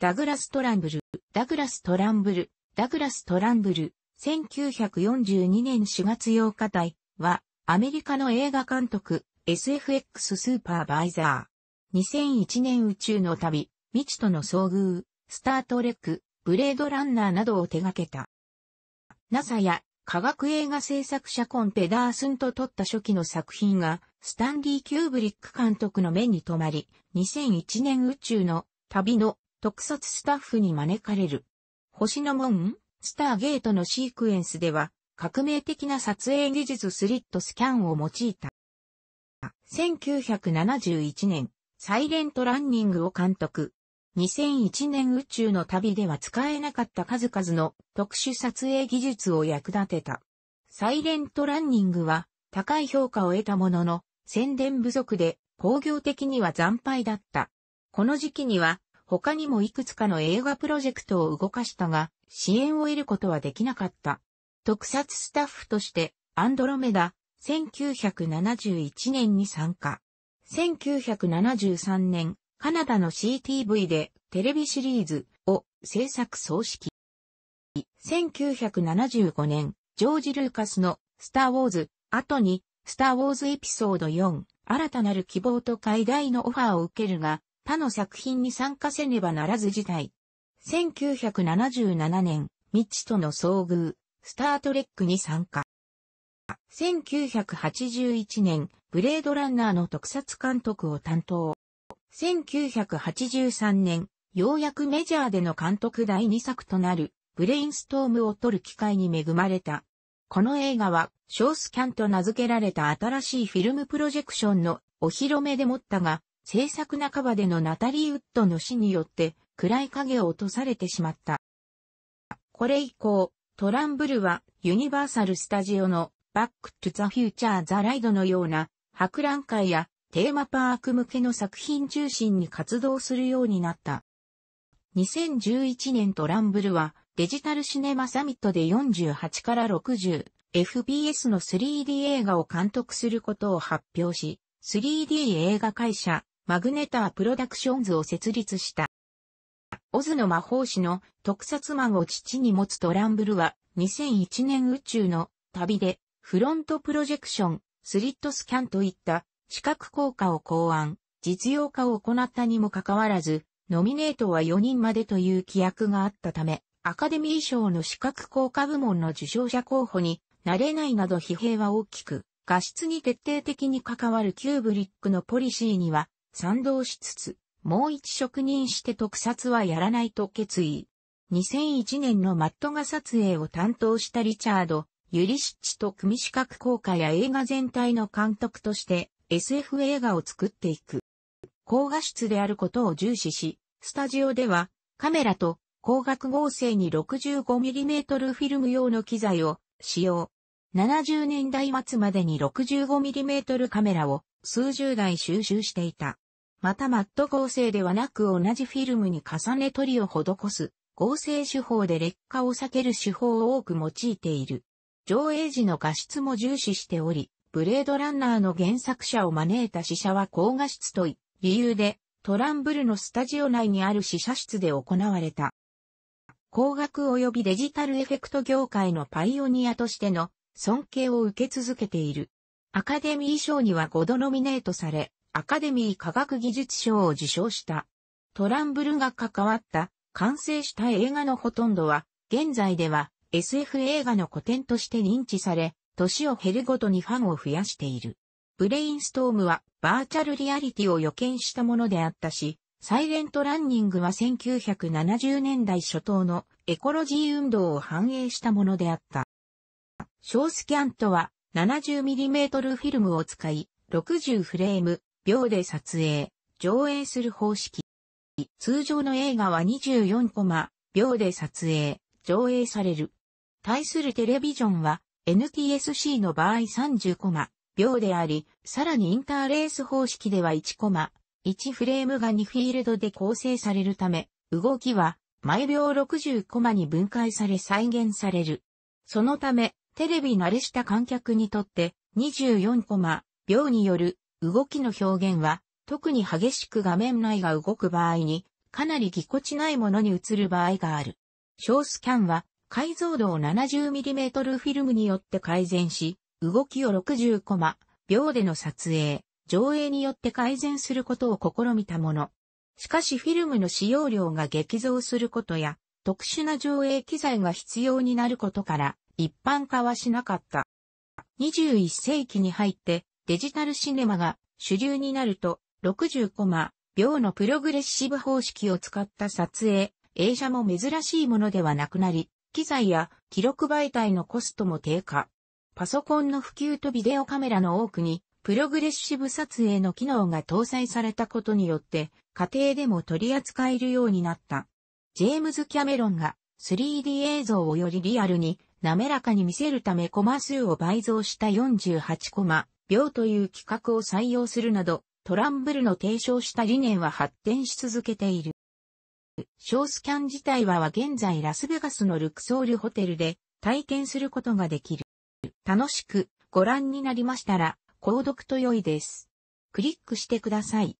ダグラス・トランブル、ダグラス・トランブル、ダグラス・トランブル、1942年4月8日台は、アメリカの映画監督、SFX スーパーバイザー。2001年宇宙の旅、未知との遭遇、スタートレック、ブレードランナーなどを手掛けた。NASA や科学映画制作者コンペダースンと撮った初期の作品が、スタンリー・キューブリック監督の目に留まり、2001年宇宙の旅の特撮スタッフに招かれる。星の門、スターゲートのシークエンスでは、革命的な撮影技術スリットスキャンを用いた。1971年、サイレントランニングを監督。2001年宇宙の旅では使えなかった数々の特殊撮影技術を役立てた。サイレントランニングは高い評価を得たものの宣伝不足で工業的には惨敗だった。この時期には他にもいくつかの映画プロジェクトを動かしたが、支援を得ることはできなかった。特撮スタッフとして、アンドロメダ、1971年に参加。1973年、カナダの CTV でテレビシリーズを制作総指揮。1975年、ジョージ・ルーカスのスター・ウォーズ、後に、スター・ウォーズエピソード4、新たなる希望と解題のオファーを受けるが、他の作品に参加せねばならず事態。1977年、未知との遭遇、スタートレックに参加。1981年、ブレードランナーの特撮監督を担当。1983年、ようやくメジャーでの監督第2作となる、ブレインストームを撮る機会に恵まれた。この映画は、ショースキャンと名付けられた新しいフィルムプロジェクションのお披露目でもったが、制作半ばでのナタリー・ウッドの死によって暗い影を落とされてしまった。これ以降、トランブルはユニバーサル・スタジオのバック・トゥ・ザ・フューチャー・ザ・ライドのような博覧会やテーマパーク向けの作品中心に活動するようになった。2011年トランブルはデジタルシネマサミットで48から 60FPS の 3D 映画を監督することを発表し、3D 映画会社マグネタープロダクションズを設立した。オズの魔法師の特撮マンを父に持つトランブルは2001年宇宙の旅でフロントプロジェクション、スリットスキャンといった視覚効果を考案、実用化を行ったにもかかわらず、ノミネートは4人までという規約があったため、アカデミー賞の視覚効果部門の受賞者候補になれないなど疲弊は大きく、画質に徹底的に関わるキューブリックのポリシーには賛同しつつ、もう一職人して特撮はやらないと決意。2001年のマットが撮影を担当したリチャード、ユリシッチと組資格効果や映画全体の監督として SF 映画を作っていく。高画質であることを重視し、スタジオではカメラと光学合成に 65mm フィルム用の機材を使用。70年代末までに 65mm カメラを数十台収集していた。またマット合成ではなく同じフィルムに重ね取りを施す合成手法で劣化を避ける手法を多く用いている。上映時の画質も重視しており、ブレードランナーの原作者を招いた試写は高画質とい理由でトランブルのスタジオ内にある試写室で行われた。工学及びデジタルエフェクト業界のパイオニアとしての尊敬を受け続けている。アカデミー賞には5度ノミネートされ、アカデミー科学技術賞を受賞した。トランブルが関わった完成した映画のほとんどは、現在では SF 映画の古典として認知され、年を減るごとにファンを増やしている。ブレインストームはバーチャルリアリティを予見したものであったし、サイレントランニングは1970年代初頭のエコロジー運動を反映したものであった。ショースキャンとは 70mm フィルムを使い、60フレーム、秒で撮影、上映する方式。通常の映画は24コマ、秒で撮影、上映される。対するテレビジョンは NTSC の場合30コマ、秒であり、さらにインターレース方式では1コマ、1フレームが2フィールドで構成されるため、動きは毎秒60コマに分解され再現される。そのため、テレビ慣れした観客にとって24コマ秒による動きの表現は特に激しく画面内が動く場合にかなりぎこちないものに映る場合がある。小スキャンは解像度を 70mm フィルムによって改善し、動きを60コマ秒での撮影、上映によって改善することを試みたもの。しかしフィルムの使用量が激増することや、特殊な上映機材が必要になることから、一般化はしなかった。21世紀に入ってデジタルシネマが主流になると60コマ秒のプログレッシブ方式を使った撮影、映写も珍しいものではなくなり、機材や記録媒体のコストも低下。パソコンの普及とビデオカメラの多くにプログレッシブ撮影の機能が搭載されたことによって家庭でも取り扱えるようになった。ジェームズ・キャメロンが 3D 映像をよりリアルに滑らかに見せるためコマ数を倍増した48コマ秒という規格を採用するなど、トランブルの提唱した理念は発展し続けている。小スキャン自体は現在ラスベガスのルクソールホテルで体験することができる。楽しくご覧になりましたら、購読と良いです。クリックしてください。